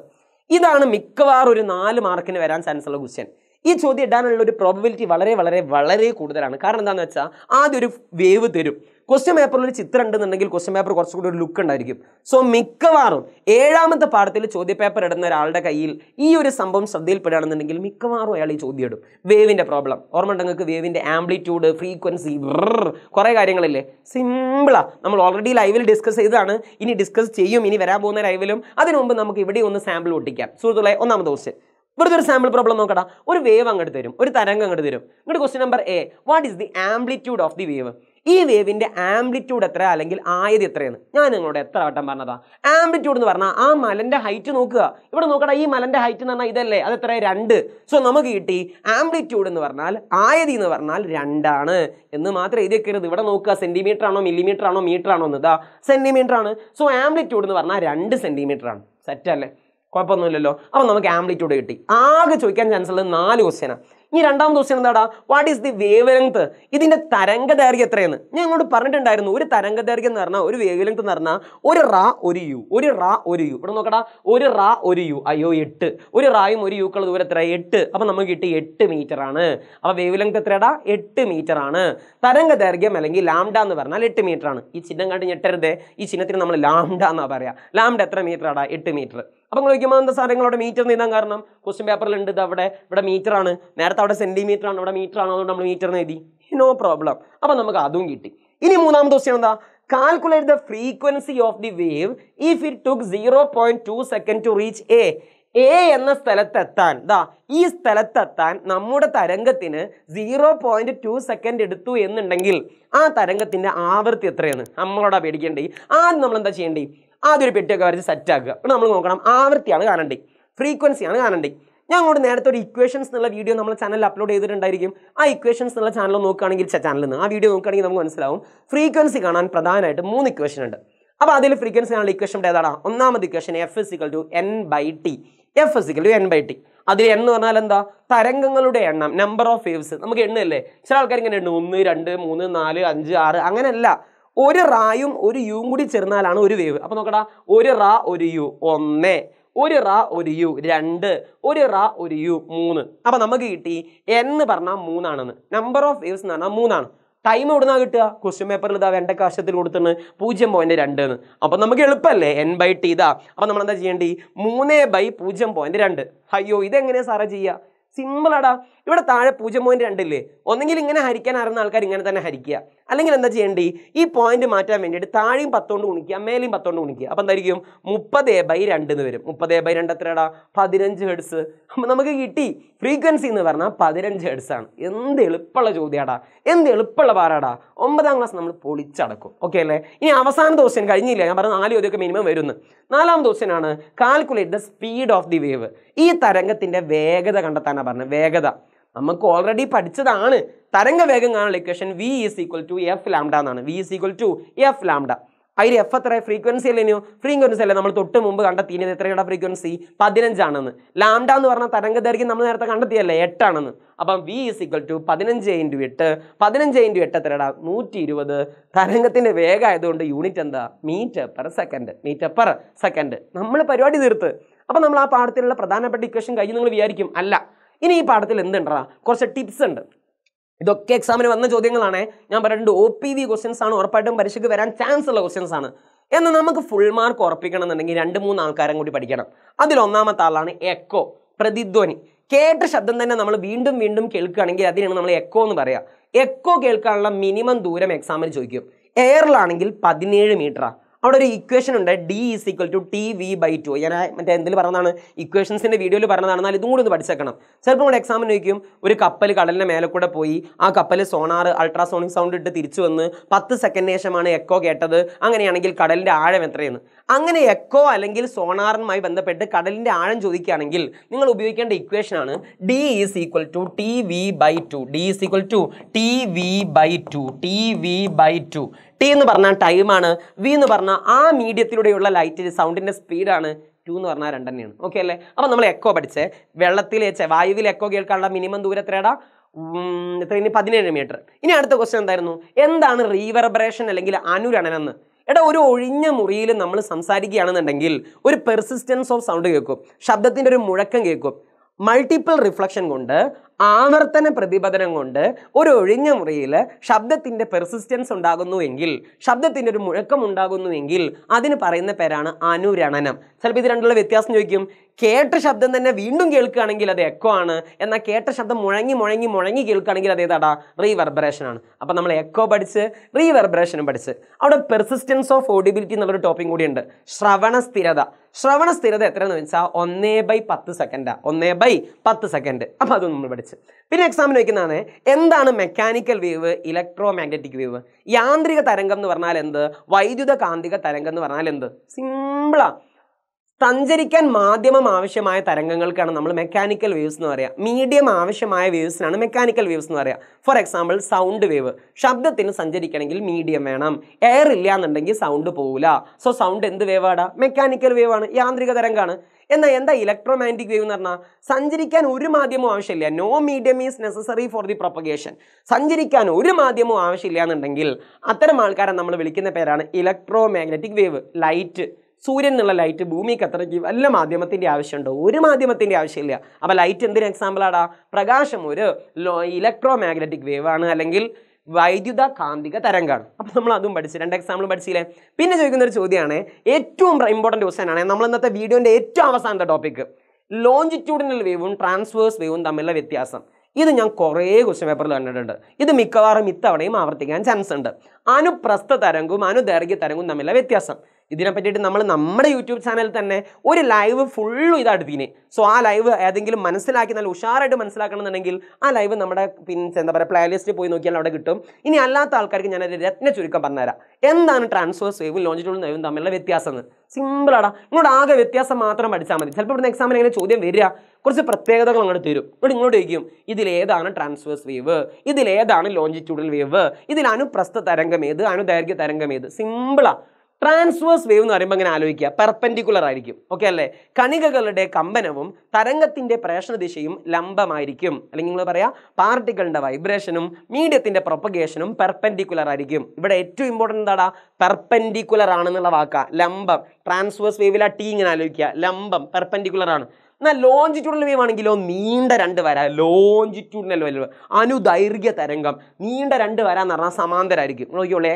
ഇതാണ് മിക്കവാറും ഒരു നാല് മാർക്കിന് വരാൻ ചാൻസ് ഉള്ള ക്വസ്റ്റ്യൻ ഈ ചോദ്യം ഇടാനുള്ള ഒരു പ്രോബിലിറ്റി വളരെ വളരെ വളരെ കൂടുതലാണ് കാരണം എന്താണെന്ന് വെച്ചാൽ ആദ്യം ഒരു വേവ് തരും ക്വസ്റ്റ്യൻ പേപ്പറിൽ ഒരു ചിത്രം ഉണ്ടെന്നുണ്ടെങ്കിൽ ക്വസ്റ്റ്യൻ പേപ്പർ കുറച്ചുകൂടി ഒരു ലുക്ക് ഉണ്ടായിരിക്കും സോ മിക്കവാറും ഏഴാമത്തെ പാഠത്തിൽ ചോദ്യ പേപ്പർ ഇടുന്ന ഒരാളുടെ കയ്യിൽ ഈ ഒരു സംഭവം ശ്രദ്ധയിൽപ്പെടുകയാണെന്നുണ്ടെങ്കിൽ മിക്കവാറും അയാൾ ഈ ചോദ്യം ഇടും വേവിൻ്റെ പ്രോബ്ലം ഓർമ്മ ഉണ്ടെങ്കിൽ വേവിൻ്റെ ആംപ്ലിറ്റ്യൂഡ് ഫ്രീക്വൻസി കുറേ കാര്യങ്ങളില്ലേ സിമ്പിളാണ് നമ്മൾ ഓൾറെഡി ലൈവിൽ ഡിസ്കസ് ചെയ്തതാണ് ഇനി ഡിസ്കസ് ചെയ്യും ഇനി വരാൻ പോകുന്ന ലൈവിലും അതിനു മുമ്പ് നമുക്ക് ഇവിടെ ഒന്ന് സാമ്പിൾ ഒട്ടിക്കാം സുഹൃത്തുക്കളെ ഒന്നാമത്തെ ദിവസം വെറുതെ ഒരു സാമ്പിൾ പ്രോബ്ലം നോക്കടാ ഒരു വേവ് അങ്ങോട്ട് തരും ഒരു തരംഗം അങ്ങോട്ട് തരും ഇങ്ങോട്ട് question number A what is the amplitude of the wave ഈ വേവിൻ്റെ ആംപ്ലിറ്റ്യൂഡ് എത്ര അല്ലെങ്കിൽ ആയത് എത്രയാണ് ഞാൻ നിങ്ങളോട് എത്ര വട്ടം പറഞ്ഞതാ ആംപ്ലിറ്റ്യൂഡ് എന്ന് പറഞ്ഞാൽ ആ മലൻ്റെ ഹൈറ്റ് നോക്കുക ഇവിടെ നോക്കട്ടെ ഈ മലൻ്റെ ഹൈറ്റ് എന്ന് പറഞ്ഞാൽ ഇതല്ലേ അത് എത്ര രണ്ട് സോ നമുക്ക് കിട്ടി ആംപ്ലിറ്റ്യൂഡ് എന്ന് പറഞ്ഞാൽ ആയത് എന്ന് പറഞ്ഞാൽ രണ്ടാണ് എന്ന് മാത്രം എഴുതി വെക്കരുത് ഇവിടെ നോക്കുക സെൻറ്റിമീറ്റർ ആണോ മില്ലിമീറ്റർ ആണോ മീറ്റർ ആണോ എന്ന് ഇതാ സെൻറ്റിമീറ്റർ ആണ് സോ ആംപ്ലിറ്റ്യൂഡ് എന്ന് പറഞ്ഞാൽ രണ്ട് സെൻറ്റിമീറ്റർ ആണ് സെറ്റ് അല്ലേ കുഴപ്പമൊന്നുമില്ലല്ലോ അപ്പം നമുക്ക് ആംപ്ലിറ്റ്യൂഡ് കിട്ടി ആകെ ചോദിക്കാൻ ചാൻസ് ഉള്ളത് നാല് ക്വസ്റ്റ്യനാണ് ഇനി രണ്ടാം ക്വസ്റ്റ്യൻ എന്താടാ what is the wavelength ഇതിൻ്റെ തരംഗ ദൈർഘ്യം ഞാൻ ഇങ്ങോട്ട് പറഞ്ഞിട്ടുണ്ടായിരുന്നു ഒരു തരംഗ ദൈർഘ്യം എന്ന് പറഞ്ഞാൽ ഒരു വേവ് ലെങ്ത് എന്ന് പറഞ്ഞാൽ ഒരു റാ ഒരു യു ഒരു റാ ഒരു യു ഇവിടെ നോക്കടാ ഒരു റാ ഒരു യു അയ്യോ എട്ട് ഒരു റായും ഒരു യുക്കുള്ള ദൂരം എത്ര എട്ട് അപ്പം നമുക്ക് കിട്ടി എട്ട് മീറ്റർ ആണ് അപ്പോൾ വേവ് ലെങ്ത് എത്രയാടാ എട്ട് മീറ്റർ ആണ് തരംഗ ദൈർഘ്യം അല്ലെങ്കിൽ ലാംഡ എന്ന് പറഞ്ഞാൽ എട്ട് മീറ്റർ ആണ് ഈ ചിഹ്നം കണ്ട് ഞെട്ടരുതേ ഈ ചിഹ്നത്തിന് നമ്മൾ ലാംഡ എന്നാ പറയാ ലാംഡ എത്ര മീറ്റർ ആടാ എട്ട് മീറ്റർ അപ്പം ചോദിക്കുമ്പോൾ എന്താ സാറേ നിങ്ങളുടെ മീറ്റർ നീന്താൻ കാരണം ക്വസ്റ്റ്യൻ പേപ്പറിലുണ്ട് ഇത് അവിടെ ഇവിടെ മീറ്റർ ആണ് നേരത്തെ അവിടെ സെൻറ്റിമീറ്റർ ആണ് അവിടെ മീറ്റർ ആണോ അതുകൊണ്ട് നമ്മൾ മീറ്റർ എഴുതി നോ പ്രോബ്ലം അപ്പോൾ നമുക്ക് അതും കിട്ടി ഇനി മൂന്നാമത്തെ ദിവസം എന്താ calculate the frequency of the wave if it took zero point two second to reach A A എന്ന സ്ഥലത്തെത്താൻ ദാ ഈ സ്ഥലത്തെത്താൻ നമ്മുടെ തരംഗത്തിന് സീറോ പോയിന്റ് ടു സെക്കൻഡ് എടുത്തു എന്നുണ്ടെങ്കിൽ ആ തരംഗത്തിൻ്റെ ആവൃത്തി എത്രയാണ് നമ്മളോടാ പേടിക്കേണ്ടി ആദ്യം നമ്മൾ എന്താ ചെയ്യേണ്ടേ ആദ്യം ഒരു പെട്ടിയൊക്കെ വരച്ച് സെറ്റാക്കുക ഇവിടെ നമ്മൾ നോക്കണം ആവൃത്തിയാണ് കാണണ്ടേ ഫ്രീക്വൻസിയാണ് കാണണ്ടേ ഞാൻ അങ്ങോട്ട് നേരത്തെ ഒരു ഇക്വേഷൻസ് എന്നുള്ള വീഡിയോ നമ്മൾ ചാനലിൽ അപ്ലോഡ് ചെയ്തിട്ടുണ്ടായിരിക്കും ആ ഇക്വേഷൻസ് എന്നുള്ള ചാനൽ നോക്കുകയാണെങ്കിൽ ചാനലിൽ നിന്ന് ആ വീഡിയോ നോക്കുകയാണെങ്കിൽ നമുക്ക് മനസ്സിലാവും ഫ്രീക്വൻസി കാണാൻ പ്രധാനമായിട്ട് മൂന്ന് ഇക്വേഷൻ ഉണ്ട് അപ്പോൾ അതിൽ ഫ്രീക്വൻസി കാണാനുള്ള ഇക്വേഷൻ ഏതാണ് ഒന്നാമത് equation F physical to N by T F physical to N by T അതിൽ എന്ന് പറഞ്ഞാൽ എന്താ തരംഗങ്ങളുടെ എണ്ണം നമ്പർ ഓഫ് വേവ്സ് നമുക്ക് എണ്ണല്ലേ ചില ആൾക്കാർ ഇങ്ങനെ എണ്ണും ഒന്ന് രണ്ട് മൂന്ന് നാല് അഞ്ച് ആറ് അങ്ങനെയല്ല ഒരു റായും ഒരു യുവും കൂടി ചേർന്നാലാണ് ഒരു വേവ് അപ്പോൾ നോക്കടാ ഒരു റാ ഒരു യു ഒന്ന് ഒരു റ ഒരു യു രണ്ട് ഒരു റ ഒരു യു മൂന്ന് അപ്പോൾ നമുക്ക് കിട്ടി എന്ന് പറഞ്ഞാൽ മൂന്നാണെന്ന് നമ്പർ ഓഫ് വേവ്സ് എന്ന് പറഞ്ഞാൽ മൂന്നാണ് ടൈം എവിടുന്നാ കിട്ടുക ക്വസ്റ്റ്യൻ പേപ്പറിൽ ഇതാ വേണ്ട കാശത്തിൽ കൊടുത്തിട്ട് പൂജ്യം പോയിന്റ് രണ്ട് എന്ന് അപ്പം നമുക്ക് എളുപ്പമല്ലേ എൻ ബൈ ടി ഇതാ അപ്പം നമ്മൾ എന്താ ചെയ്യേണ്ടി മൂന്നേ ബൈ പൂജ്യം പോയിന്റ് രണ്ട് അയ്യോ ഇതെങ്ങനെയാണ് സാറേ ചെയ്യുക സിമ്പിളാടാ ഇവിടെ താഴെ പൂജ്യം പോയിന്റ് രണ്ടില്ലേ ഒന്നെങ്കിൽ ഇങ്ങനെ ഹരിക്കാൻ അറിയുന്ന ആൾക്കാർ ഇങ്ങനെ തന്നെ ഹരിക്കുക അല്ലെങ്കിൽ എന്താ ചെയ്യേണ്ടി ഈ പോയിന്റ് മാറ്റാൻ വേണ്ടിയിട്ട് താഴെയും പത്തോണ്ട് ഗുണിക്കുക മേലെയും പത്തോണ്ട് ഗുണിക്കുക അപ്പം എന്തായിരിക്കും മുപ്പത് ബൈ രണ്ട് എന്ന് വരും മുപ്പത് ബൈ രണ്ട് എത്രയാടാ പതിനഞ്ച് ഹെഡ്സ് അപ്പം നമുക്ക് കിട്ടി ഫ്രീക്വൻസി എന്ന് പറഞ്ഞാൽ പതിനഞ്ച് ഹെഡ്സ് ആണ് എന്ത് എളുപ്പമുള്ള ചോദ്യമാടാ എന്ത് എളുപ്പമുള്ള പാറാടാ ഒമ്പതാം ക്ലാസ് നമ്മൾ പൊളിച്ചടക്കും ഓക്കെ അല്ലേ ഇനി അവസാന ദിവസം കഴിഞ്ഞില്ല ഞാൻ പറഞ്ഞ നാല് ചോദ്യമൊക്കെ മിനിമം വരുന്നു നാലാം ദിവസമാണ് calculate the speed of the wave ഈ തരംഗത്തിൻ്റെ വേഗത കണ്ടെത്താനാണ് പറഞ്ഞത് വേഗത നമുക്ക് ഓൾറെഡി പഠിച്ചതാണ് തരംഗ വേഗം കാണാനുള്ള equation V is equal to F lambda എന്നാണ് V is equal to F lambda അതിൽ എഫ് എത്ര ഫ്രീക്വൻസി ഇനിയോ ഫ്രീക്വൻസി അല്ലേ നമ്മൾ തൊട്ട് മുമ്പ് കണ്ടെത്തിയത് എത്രയുടെ ഫ്രീക്വൻസി പതിനഞ്ചാണെന്ന് ലാംഡ എന്ന് പറഞ്ഞ തരംഗ ദൈർഘ്യം നമ്മൾ നേരത്തെ കണ്ടെത്തിയല്ലേ എട്ടാണെന്ന് അപ്പം വി ഈസ് ഈക്വൽ ടു പതിനഞ്ച് ഇൻറ്റു എട്ട് പതിനഞ്ച് ഇൻറ്റു എട്ട് എത്രയുടെ നൂറ്റി ഇരുപത് തരംഗത്തിൻ്റെ വേഗം ആയതുകൊണ്ട് യൂണിറ്റ് എന്താ metre per second metre per second നമ്മൾ പരിപാടി തീർത്ത് അപ്പം നമ്മൾ ആ പാഠത്തിലുള്ള പ്രധാനപ്പെട്ട ഇക്വേഷൻ കഴിഞ്ഞ് നിങ്ങൾ വിചാരിക്കും അല്ല ഇനി ഈ പാഠത്തിൽ എന്തുണ്ടാ കുറച്ച് ടിപ്സ് ഉണ്ട് ഇതൊക്കെ എക്സാമിന് വന്ന ചോദ്യങ്ങളാണ് ഞാൻ പറയുന്നത് ഒ പി വി ക്വസ്റ്റ്യൻസ് ആണ് ഉറപ്പായിട്ടും പരീക്ഷയ്ക്ക് വരാൻ ചാൻസ് ഉള്ള ക്വസ്റ്റ്യൻസ് ആണ് എന്ന് നമുക്ക് ഫുൾ മാർക്ക് ഉറപ്പിക്കണം എന്നുണ്ടെങ്കിൽ രണ്ട് മൂന്ന് ആൾക്കാരും കൂടി പഠിക്കണം അതിൽ ഒന്നാമത്തെ ആളാണ് എക്കോ പ്രതിധ്വനി കേട്ട ശബ്ദം തന്നെ നമ്മൾ വീണ്ടും വീണ്ടും കേൾക്കുകയാണെങ്കിൽ അതിനാണ് നമ്മൾ എക്കോ എന്ന് പറയുക എക്കോ കേൾക്കാനുള്ള മിനിമം ദൂരം എക്സാമിന് ചോദിക്കും എയറിലാണെങ്കിൽ പതിനേഴ് മീറ്ററാണ് അവിടെ ഒരു ഇക്വേഷൻ ഉണ്ട് D is equal to T V by two ഞാൻ മറ്റേ എന്തിൽ പറഞ്ഞതാണ് ഇക്വേഷൻസിൻ്റെ വീഡിയോയിൽ പറഞ്ഞതാണ് എന്നാൽ ഇതും കൂടി ഒന്ന് പഠിച്ചേക്കണം ചിലപ്പോൾ നമ്മുടെ എക്സാമിന് നോക്കിയും ഒരു കപ്പൽ കടലിൻ്റെ മേലെ കൂടെ പോയി ആ കപ്പൽ സോണാർ അൾട്രാസോണിക് സൗണ്ട് ഇട്ട് തിരിച്ചു വന്ന് പത്ത് സെക്കൻഡ് ശേഷമാണ് എക്കോ കേട്ടത് അങ്ങനെയാണെങ്കിൽ കടലിൻ്റെ ആഴം എത്രയെന്ന് അങ്ങനെ എക്കോ അല്ലെങ്കിൽ സോണാറുമായി ബന്ധപ്പെട്ട് കടലിൻ്റെ ആഴം ചോദിക്കുകയാണെങ്കിൽ നിങ്ങൾ ഉപയോഗിക്കേണ്ട ഇക്വേഷനാണ് D is equal to T V by two D is equal to T V by two T V by two T എന്ന് പറഞ്ഞാൽ ടൈമാണ് വി എന്ന് പറഞ്ഞാൽ ആ മീഡിയത്തിലൂടെയുള്ള ലൈറ്റ് സൗണ്ടിൻ്റെ സ്പീഡാണ് ടു എന്ന് പറഞ്ഞാൽ രണ്ട് തന്നെയാണ് ഓക്കെ അല്ലേ അപ്പോൾ നമ്മൾ എക്കോ പഠിച്ച് വെള്ളത്തിൽ വായുവിൽ എക്കോ കേൾക്കാനുള്ള മിനിമം ദൂരത്തിലേടാ എത്ര ഇനി പതിനേഴ് മീറ്റർ ഇനി അടുത്ത ക്വസ്റ്റൻ എന്തായിരുന്നു എന്താണ് റീവർബറേഷൻ അല്ലെങ്കിൽ അനുരണനം എടാ ഒരു ഒഴിഞ്ഞ മുറിയിൽ നമ്മൾ സംസാരിക്കുകയാണെന്നുണ്ടെങ്കിൽ ഒരു പെർസിസ്റ്റൻസ് ഓഫ് സൗണ്ട് കേൾക്കും ശബ്ദത്തിൻ്റെ ഒരു മുഴക്കം കേൾക്കും മൾട്ടിപ്പിൾ റിഫ്ലക്ഷൻ കൊണ്ട് ആവർത്തന പ്രതിപതനം കൊണ്ട് ഒരു ഒഴിഞ്ഞ മുറിയിൽ ശബ്ദത്തിൻ്റെ പെർസിസ്റ്റൻസ് ഉണ്ടാകുന്നുവെങ്കിൽ ശബ്ദത്തിൻ്റെ ഒരു മുഴക്കം ഉണ്ടാകുന്നുവെങ്കിൽ അതിന് പറയുന്ന പേരാണ് അനുരണനം ചിലപ്പോൾ ഇത് രണ്ടുള്ള വ്യത്യാസം ചോദിക്കും കേട്ട ശബ്ദം തന്നെ വീണ്ടും കേൾക്കുകയാണെങ്കിൽ അത് എക്കോ ആണ് എന്നാൽ കേട്ട ശബ്ദം മുഴങ്ങി മുഴങ്ങി മുഴങ്ങി കേൾക്കുകയാണെങ്കിൽ അത് ഏതാടാ റീവർബറേഷൻ ആണ് അപ്പോൾ നമ്മൾ എക്കോ പഠിച്ച് റീവർബറേഷനും പഠിച്ച് അവിടെ പെർസിസ്റ്റൻസ് ഓഫ് ഓഡിബിലിറ്റി എന്നുള്ളൊരു ടോപ്പിക് കൂടിയുണ്ട് ശ്രവണ സ്ഥിരത ശ്രവണ സ്ഥിരത എത്രയെന്ന് വെച്ചാൽ ഒന്നേ ബൈ പത്ത് സെക്കൻഡാണ് ഒന്നേ ബൈ പത്ത് സെക്കൻഡ് അപ്പോൾ അതും നമ്മൾ പഠിച്ചു ചോദിച്ചത് പിന്നെ എക്സാം വയ്ക്കുന്നതാണ് എന്താണ് mechanical wave electromagnetic wave യാന്ത്രിക തരംഗം എന്ന് പറഞ്ഞാൽ എന്ത് വൈദ്യുത കാന്തിക തരംഗം എന്ന് പറഞ്ഞാൽ എന്ത് സിമ്പിളാണ് സഞ്ചരിക്കാൻ മാധ്യമം ആവശ്യമായ തരംഗങ്ങൾക്കാണ് നമ്മൾ മെക്കാനിക്കൽ വേവ്സ് എന്ന് പറയുക മീഡിയം ആവശ്യമായ വേവ്സിനാണ് മെക്കാനിക്കൽ വേവ്സ് എന്ന് പറയുക ഫോർ എക്സാമ്പിൾ സൗണ്ട് വേവ് ശബ്ദത്തിന് സഞ്ചരിക്കണമെങ്കിൽ മീഡിയം വേണം എയർ ഇല്ല എന്നുണ്ടെങ്കിൽ സൗണ്ട് പോകില്ല സോ സൗണ്ട് എന്ത് വേവാടാ മെക്കാനിക്കൽ വേവാണ് യാന്ത്രിക തരംഗമാണ് എന്നാൽ എന്താ ഇലക്ട്രോമാഗ്നറ്റിക് വേവ് എന്ന് പറഞ്ഞാൽ സഞ്ചരിക്കാൻ ഒരു മാധ്യമവും ആവശ്യമില്ല no medium is necessary for the propagation സഞ്ചരിക്കാൻ ഒരു മാധ്യമവും ആവശ്യമില്ല എന്നുണ്ടെങ്കിൽ അത്തരം ആൾക്കാരെ നമ്മൾ വിളിക്കുന്ന പേരാണ് ഇലക്ട്രോമാഗ്നറ്റിക് വേവ് ലൈറ്റ് സൂര്യൻ എന്നുള്ള ലൈറ്റ് ഭൂമിക്ക് അത്രയ്ക്ക് വല്ല മാധ്യമത്തിൻ്റെ ആവശ്യമുണ്ടോ ഒരു മാധ്യമത്തിൻ്റെ ആവശ്യമില്ല അപ്പോൾ ലൈറ്റ് എന്തിന് എക്സാമ്പിളാടാ പ്രകാശം ഒരു ഇലക്ട്രോ മാഗ്നറ്റിക് വേവ് ആണ് അല്ലെങ്കിൽ വൈദ്യുത കാന്തിക തരംഗമാണ് അപ്പോൾ നമ്മൾ അതും പഠിച്ചു രണ്ട് എക്സാമ്പിൾ പഠിച്ചില്ലേ പിന്നെ ചോദിക്കുന്ന ഒരു ചോദ്യമാണ് ഏറ്റവും ഇമ്പോർട്ടന്റ് ക്വസ്റ്റൻ ആണ് നമ്മൾ ഇന്നത്തെ വീഡിയോൻ്റെ ഏറ്റവും അവസാനത്തെ ടോപ്പിക് ലോഞ്ചിറ്റ്യൂഡിനൽ വേവും ട്രാൻസ്വേഴ്സ് വേവും തമ്മിലുള്ള വ്യത്യാസം ഇത് ഞാൻ കുറേ ക്വസ്റ്റ്യൻ പേപ്പറിൽ കണ്ടിട്ടുണ്ട് ഇത് മിക്കവാറും ഇത്തവണയും ആവർത്തിക്കാൻ ചാൻസ് ഉണ്ട് അനുപ്രസ്ഥ തരംഗവും അനുദൈർഘ്യ തരംഗവും തമ്മിലുള്ള വ്യത്യാസം ഇതിനെ പറ്റിയിട്ട് നമ്മൾ നമ്മുടെ യൂട്യൂബ് ചാനലിൽ തന്നെ ഒരു ലൈവ് ഫുള്ളും ഇതാണ് ഇതിന് സോ ആ ലൈവ് ഏതെങ്കിലും മനസ്സിലാക്കി നല്ല ഉഷാറായിട്ട് മനസ്സിലാക്കണമെന്നുണ്ടെങ്കിൽ ആ ലൈവ് നമ്മുടെ പിന്നെ എന്താ പറയുക പ്ലേലിസ്റ്റിൽ പോയി നോക്കിയാൽ അവിടെ കിട്ടും ഇനി അല്ലാത്ത ആൾക്കാർക്ക് ഞാനൊരു രത്ന ചുരുക്കം പറഞ്ഞുതരാം എന്താണ് ട്രാൻസ്ഫേഴ്സ് വേവും ലോഞ്ചിറ്റ്യൂഡിൽ വേവും തമ്മിലുള്ള വ്യത്യാസം എന്ന് സിമ്പിളാടാ ഇങ്ങോട്ട് ആകെ വ്യത്യാസം മാത്രം പഠിച്ചാൽ മതി ചിലപ്പോൾ ഇവിടുന്ന് എക്സാമിന് എങ്ങനെ ചോദ്യം വരിക കുറച്ച് പ്രത്യേകതകൾ അങ്ങോട്ട് തരും ഇവിടെ ഇങ്ങോട്ട് ചോദിക്കും ഇതിലേതാണ് ട്രാൻസ്ഫേഴ്സ് വേവ് ഇതിലേതാണ് ലോഞ്ചിറ്റ്യൂഡൽ വേവ് ഇതിൽ അനുപ്രസ്ഥ തരംഗം ഏത് അനുദൈർഘ്യ തരംഗം ഏത് സിമ്പിളാണ് ട്രാൻസ്വേഴ്സ് വേവ് എന്ന് പറയുമ്പോൾ ഇങ്ങനെ ആലോചിക്കുക പെർപെൻഡിക്കുലർ ആയിരിക്കും ഓക്കെ അല്ലേ കണികകളുടെ കമ്പനവും തരംഗത്തിൻ്റെ ദിശയും ലംബമായിരിക്കും അല്ലെങ്കിൽ നിങ്ങൾ പറയാം പാർട്ടിക്കളുടെ വൈബ്രേഷനും മീഡിയത്തിൻ്റെ പ്രൊപ്പഗേഷനും പെർപെൻഡിക്കുലർ ആയിരിക്കും ഇവിടെ ഏറ്റവും ഇമ്പോർട്ടൻ്റ് എന്താടാ പെർപെൻഡിക്കുലർ ആണെന്നുള്ള വാക്കാ ലംബം ട്രാൻസ്വേഴ്സ് വേവിലാ ആ ടി ഇങ്ങനെ ആലോചിക്കുക ലംബം പെർപെൻഡിക്കുലർ ആണ് എന്നാൽ ലോഞ്ചിറ്റ്യൂഡൽ വേവ് ആണെങ്കിലോ നീണ്ട രണ്ട് വര ലോഞ്ചിറ്റ്യൂഡിനല്ല വലിയ അനുദൈർഘ്യ തരംഗം നീണ്ട രണ്ട് വര എന്ന് പറഞ്ഞാൽ സമാന്തരമായിരിക്കും നോക്കിയോളേ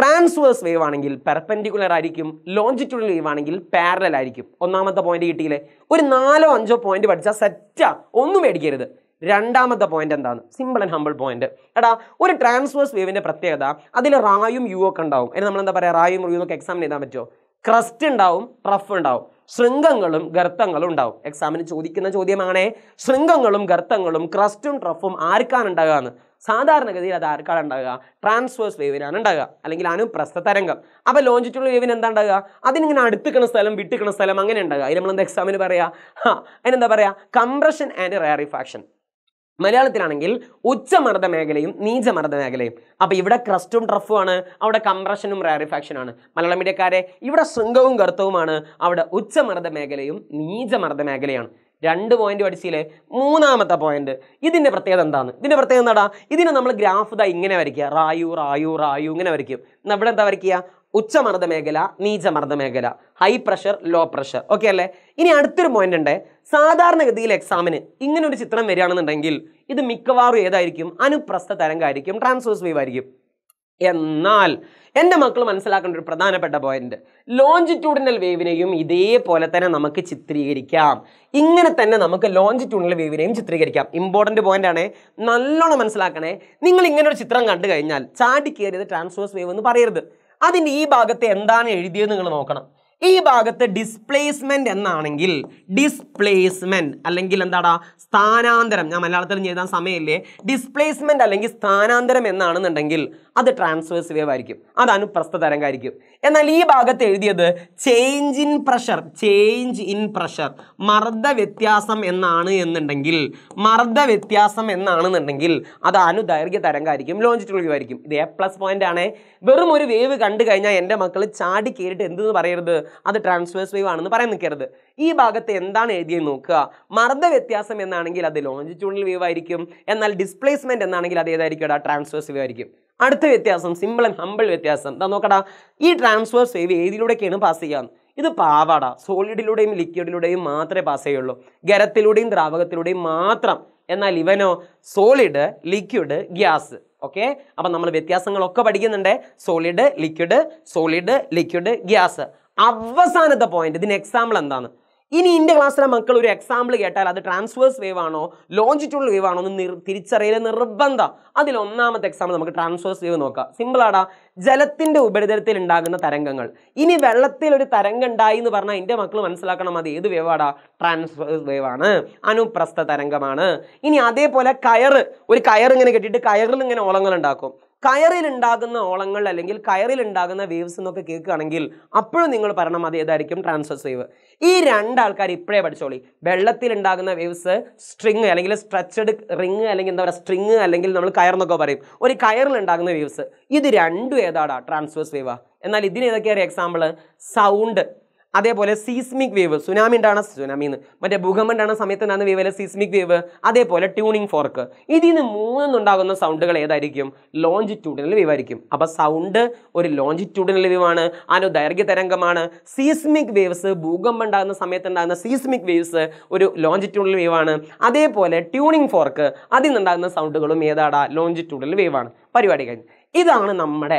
ട്രാൻസ്വേഴ്സ് വേവ് ആണെങ്കിൽ പെർപെൻഡിക്കുലർ ആയിരിക്കും ലോഞ്ചിറ്റ്യൂഡൽ വേവ് ആണെങ്കിൽ പാരലൽ ആയിരിക്കും ഒന്നാമത്തെ പോയിന്റ് കിട്ടിയില്ലേ ഒരു നാലോ അഞ്ചോ പോയിന്റ് പഠിച്ചാൽ സെറ്റാ ഒന്നും മേടിക്കരുത് രണ്ടാമത്തെ പോയിന്റ് എന്താണ് സിമ്പിൾ ആൻഡ് ഹമ്പിൾ പോയിന്റ് എടാ ഒരു ട്രാൻസ്വേഴ്സ് വേവിന്റെ പ്രത്യേകത അതിൽ റായും യു ഒക്കെ ഉണ്ടാവും അതിന് നമ്മൾ എന്താ പറയുക റായും യു ഒക്കെ എക്സാമിന് എഴുതാൻ പറ്റുമോ ക്രസ്റ്റ് ഉണ്ടാവും റഫ് ഉണ്ടാവും ശൃംഗങ്ങളും ഗർത്തങ്ങളും ഉണ്ടാവും എക്സാമിന് ചോദിക്കുന്ന ചോദ്യമാണ് ശൃംഗങ്ങളും ഗർത്തങ്ങളും ക്രസ്റ്റും ട്രഫും ആർക്കാണ് ഉണ്ടാകുക എന്ന് സാധാരണഗതിയിൽ അത് ആർക്കാണ് ഉണ്ടാകുക ട്രാൻസ്വേഴ്സ് വേവിനാണ് ഉണ്ടാകുക അല്ലെങ്കിൽ അനുപ്രസ്ഥ തരംഗം അപ്പോൾ ലോഞ്ചിറ്റുള്ള വേവിന് എന്താ ഉണ്ടാകുക അതിനിങ്ങനെ അടുത്തുക്കണ സ്ഥലം വിട്ടുക്കണ സ്ഥലം അങ്ങനെ ഉണ്ടാകുക അതിൽ നമ്മളെന്താ എക്സാമിന് പറയാ അതിനെന്താ പറയുക കംപ്രഷൻ ആൻഡ് റയറിഫാക്ഷൻ മലയാളത്തിലാണെങ്കിൽ ഉച്ചമർദ്ദ മേഖലയും നീചമർദ്ദ മേഖലയും അപ്പോൾ ഇവിടെ ക്രസ്റ്റും ട്രഫുമാണ് അവിടെ കംപ്രഷനും റാരിഫാക്ഷനാണ് മലയാള മീഡിയക്കാരെ ഇവിടെ ശൃംഗവും കറുത്തവുമാണ് അവിടെ ഉച്ചമർദ്ദ മേഖലയും നീചമർദ്ദ മേഖലയാണ് രണ്ട് പോയിന്റ് പഠിച്ചില്ലേ മൂന്നാമത്തെ പോയിന്റ് ഇതിൻ്റെ പ്രത്യേകത എന്താണ് ഇതിൻ്റെ പ്രത്യേകത എന്താടാ ഇതിനെ നമ്മൾ ഗ്രാഫ് ഇതാ ഇങ്ങനെ വരയ്ക്കുക റായു റായു റായു ഇങ്ങനെ വരയ്ക്കും ഇവിടെ എന്താ വരയ്ക്കുക ഉച്ചമർദ്ദ മേഖല നീചമർദ്ദ മേഖല high pressure low pressure okay അല്ലേ ഇനി അടുത്തൊരു പോയിന്റ് ഉണ്ട് സാധാരണഗതിയിൽ എക്സാമിന് ഇങ്ങനെ ഒരു ചിത്രം വരികയാണെന്നുണ്ടെങ്കിൽ ഇത് മിക്കവാറും ഏതായിരിക്കും അനുപ്രസ്ഥ തരംഗമായിരിക്കും ട്രാൻസ്വേഴ്സ് വേവ് ആയിരിക്കും എന്നാൽ എൻ്റെ മക്കൾ മനസ്സിലാക്കേണ്ട ഒരു പ്രധാനപ്പെട്ട പോയിന്റ് ലോഞ്ചിറ്റ്യൂഡിനൽ വേവിനെയും ഇതേപോലെ തന്നെ നമുക്ക് ചിത്രീകരിക്കാം ഇങ്ങനെ തന്നെ നമുക്ക് ലോഞ്ചിറ്റ്യൂഡിനൽ വേവിനെയും ചിത്രീകരിക്കാം ഇമ്പോർട്ടൻ്റ് പോയിന്റ് ആണ് നല്ലോണം മനസ്സിലാക്കണേ നിങ്ങൾ ഇങ്ങനെ ഒരു ചിത്രം കണ്ടു കഴിഞ്ഞാൽ ചാടി കയറിയത് ട്രാൻസ്ഫോഴ്സ് വേവ് എന്ന് പറയരുത് അതിൻ്റെ ഈ ഭാഗത്ത് എന്താണ് എഴുതിയത് നിങ്ങൾ നോക്കണം ഈ ഭാഗത്ത് ഡിസ്പ്ലേസ്മെന്റ് എന്നാണെങ്കിൽ ഡിസ്പ്ലേസ്മെന്റ് അല്ലെങ്കിൽ എന്താടാ സ്ഥാനാന്തരം ഞാൻ മലയാളത്തിൽ എഴുതാൻ സമയമില്ലേ ഡിസ്പ്ലേസ്മെന്റ് അല്ലെങ്കിൽ സ്ഥാനാന്തരം എന്നാണെന്നുണ്ടെങ്കിൽ അത് ട്രാൻസ്വേഴ്സ് വേവ് ആയിരിക്കും അത് അനുപ്രസ്ഥ തരംഗമായിരിക്കും എന്നാൽ ഈ ഭാഗത്ത് എഴുതിയത് change in pressure change in pressure മർദ്ദ വ്യത്യാസം എന്നാണ് എന്നുണ്ടെങ്കിൽ മർദ്ദ വ്യത്യാസം എന്നാണെന്നുണ്ടെങ്കിൽ അത് അനുദൈർഘ്യ തരംഗമായിരിക്കും ലോഞ്ചിറ്റുള്ള വ്യൂ ആയിരിക്കും ഇത് എ പ്ലസ് പോയിന്റ് ആണ് വെറും ഒരു വേവ് കണ്ടു കഴിഞ്ഞാൽ എൻ്റെ മക്കൾ ചാടി കയറിയിട്ട് എന്തെന്ന് പറയരുത് അത് ട്രാൻസ്വേഴ്സ് വേവ് ആണെന്ന് പറയാൻ നിൽക്കരുത് ഈ ഭാഗത്ത് എന്താണ് എഴുതിയത് നോക്കുക മർദ്ദ വ്യത്യാസം എന്നാണെങ്കിൽ അത് ലോഞ്ചിറ്റ്യൂഡൽ വേവ് ആയിരിക്കും എന്നാൽ ഡിസ്പ്ലേസ്മെന്റ് എന്നാണെങ്കിൽ അത് ഏതായിരിക്കും ട്രാൻസ്വേഴ്സ് വേവ് ആയിരിക്കും അടുത്ത വ്യത്യാസം സിമ്പിൾ ആൻഡ് ഹമ്പിൾ വ്യത്യാസം എന്താ നോക്കടാ ഈ ട്രാൻസ്ഫർ സേവ് ഏതിലൂടെയൊക്കെയാണ് പാസ് ചെയ്യാം ഇത് പാവാട സോളിഡിലൂടെയും ലിക്വിഡിലൂടെയും മാത്രമേ പാസ് ചെയ്യുള്ളൂ ഖരത്തിലൂടെയും ദ്രാവകത്തിലൂടെയും മാത്രം എന്നാൽ ഇവനോ സോളിഡ് ലിക്വിഡ് ഗ്യാസ് ഓക്കെ അപ്പം നമ്മൾ വ്യത്യാസങ്ങളൊക്കെ പഠിക്കുന്നുണ്ട് solid liquid solid liquid gas അവസാനത്തെ പോയിന്റ് ഇതിന് എക്സാമ്പിൾ എന്താണ് ഇനി ഇന്ത്യ ക്ലാസ്സിലെ മക്കൾ ഒരു എക്സാമ്പിൾ കേട്ടാൽ അത് ട്രാൻസ്വേഴ്സ് വേവ് ആണോ ലോഞ്ചിറ്റ്യൂണൽ വേവ് ആണോ എന്ന് തിരിച്ചറിയുന്ന നിർബന്ധം അതിൽ ഒന്നാമത്തെ എക്സാമ്പിൾ നമുക്ക് ട്രാൻസ്വേഴ്സ് വേവ് നോക്കാം സിമ്പിളാടാ ജലത്തിൻ്റെ ഉപരിതലത്തിൽ ഉണ്ടാകുന്ന തരംഗങ്ങൾ ഇനി വെള്ളത്തിൽ ഒരു തരംഗം ഉണ്ടായി എന്ന് പറഞ്ഞാൽ എൻ്റെ മക്കൾ മനസ്സിലാക്കണം അത് ഏത് വേവാടാ ട്രാൻസ്വേഴ്സ് വേവ് ആണ് അനുപ്രസ്ഥ തരംഗമാണ് ഇനി അതേപോലെ കയറ് ഒരു കയർ ഇങ്ങനെ കെട്ടിയിട്ട് കയറിൽ ഇങ്ങനെ ഓളങ്ങൾ ഉണ്ടാക്കും കയറിലുണ്ടാകുന്ന ഓളങ്ങൾ അല്ലെങ്കിൽ കയറിലുണ്ടാകുന്ന വേവ്സ് എന്നൊക്കെ കേൾക്കുകയാണെങ്കിൽ അപ്പോഴും നിങ്ങൾ പറയണം അത് ഏതായിരിക്കും ട്രാൻസ്വേഴ്സ് വേവ് ഈ രണ്ടാൾക്കാർ ഇപ്പോഴേ പഠിച്ചോളി വെള്ളത്തിലുണ്ടാകുന്ന വേവ്സ് സ്ട്രിങ് അല്ലെങ്കിൽ സ്ട്രെച്ചഡ് റിങ് അല്ലെങ്കിൽ എന്താ പറയുക സ്ട്രിങ് അല്ലെങ്കിൽ നമ്മൾ കയർ എന്നൊക്കെ പറയും ഒരു കയറിലുണ്ടാകുന്ന വേവ്സ് ഇത് രണ്ടും ഏതാടാ ട്രാൻസ്വേഴ്സ് വേവാ എന്നാൽ ഇതിന് ഏതൊക്കെയാണ് എക്സാമ്പിൾ സൗണ്ട് അതേപോലെ സീസ്മിക് വേവ് സുനാമി ഉണ്ടാണ് സുനാമി എന്ന് മറ്റേ ഭൂകമ്പം ഉണ്ടാകുന്ന സമയത്ത് ഉണ്ടാകുന്ന വേവ് അല്ലെ സീസ്മിക് വേവ് അതേപോലെ ട്യൂണിംഗ് ഫോർക്ക് ഇതിൽ നിന്ന് മൂന്നുണ്ടാകുന്ന സൗണ്ടുകൾ ഏതായിരിക്കും ലോഞ്ചിറ്റ്യൂഡിനൽ വേവ് ആയിരിക്കും അപ്പോൾ സൗണ്ട് ഒരു ലോഞ്ചിറ്റ്യൂഡിനൽ വേവ് ആണ് അനു ദൈർഘ്യ തരംഗമാണ് സീസ്മിക് വേവ്സ് ഭൂകമ്പം ഉണ്ടാകുന്ന സമയത്ത് ഉണ്ടാകുന്ന സീസ്മിക് വേവ്സ് ഒരു ലോഞ്ചിറ്റ്യൂഡിനൽ വേവ് ആണ് അതേപോലെ ട്യൂണിംഗ് ഫോർക്ക് അതിൽ നിന്നുണ്ടാകുന്ന സൗണ്ടുകളും ഏതാടാ ലോഞ്ചിറ്റ്യൂഡിനൽ വേവ് ആണ് പരിപാടി കഴിഞ്ഞ് ഇതാണ് നമ്മുടെ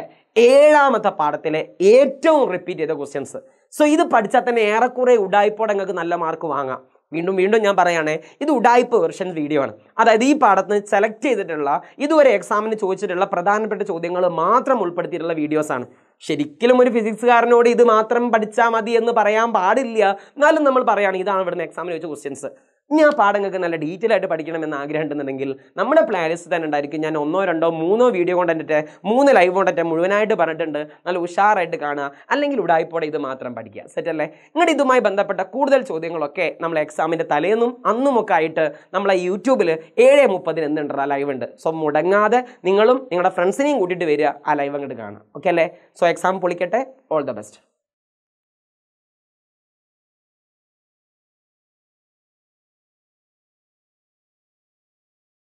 ഏഴാമത്തെ പാഠത്തിലെ ഏറ്റവും റിപ്പീറ്റ് ചെയ്ത ക്വസ്റ്റ്യൻസ് സോ ഇത് പഠിച്ചാൽ തന്നെ ഏറെക്കുറെ ഉടായ്പോടെ നിങ്ങൾക്ക് നല്ല മാർക്ക് വാങ്ങാം വീണ്ടും വീണ്ടും ഞാൻ പറയുകയാണേ ഇത് ഉടായ്പ വെർഷൻ വീഡിയോ ആണ് അതായത് ഈ പാഠത്തിന് സെലക്ട് ചെയ്തിട്ടുള്ള ഇതുവരെ എക്സാമിന് ചോദിച്ചിട്ടുള്ള പ്രധാനപ്പെട്ട ചോദ്യങ്ങൾ മാത്രം ഉൾപ്പെടുത്തിയിട്ടുള്ള വീഡിയോസാണ് ശരിക്കലും ഒരു ഫിസിക്സുകാരനോട് ഇത് മാത്രം പഠിച്ചാൽ മതി എന്ന് പറയാൻ പാടില്ല എന്നാലും നമ്മൾ പറയുകയാണ് ഇതാണ് ഇവിടുന്ന് എക്സാമിന് ചോദിച്ച ക്വസ്റ്റ്യൻസ് ഞാൻ പാഠങ്ങൾക്ക് നല്ല ഡീറ്റെയിൽ ആയിട്ട് പഠിക്കണമെന്ന് ആഗ്രഹം ഉണ്ടെന്നുണ്ടെങ്കിൽ നമ്മുടെ പ്ലാനിസ് തന്നെ ഉണ്ടായിരിക്കും ഞാൻ ഒന്നോ രണ്ടോ മൂന്നോ വീഡിയോ കൊണ്ട് മൂന്ന് ലൈവ് കൊണ്ടിട്ട് മുഴുവനായിട്ട് പറഞ്ഞിട്ടുണ്ട് നല്ല ഉഷാറായിട്ട് കാണുക അല്ലെങ്കിൽ ഉടായ്പോടെ ഇത് മാത്രം പഠിക്കുക സെറ്റ് അല്ലേ ഇങ്ങോട്ട് ഇതുമായി ബന്ധപ്പെട്ട കൂടുതൽ ചോദ്യങ്ങളൊക്കെ നമ്മൾ എക്സാമിൻ്റെ തലേന്നും അന്നുമൊക്കെ ആയിട്ട് നമ്മളെ യൂട്യൂബിൽ ഏഴ് മുപ്പതിന് എന്തുണ്ടോ ആ ലൈവ് ഉണ്ട് സോ മുടങ്ങാതെ നിങ്ങളും നിങ്ങളുടെ ഫ്രണ്ട്സിനെയും കൂട്ടിയിട്ട് വരിക ആ ലൈവ് അങ്ങോട്ട് കാണാം ഓക്കെ അല്ലേ സോ എക്സാം പൊളിക്കട്ടെ ഓൾ ദ ബെസ്റ്റ്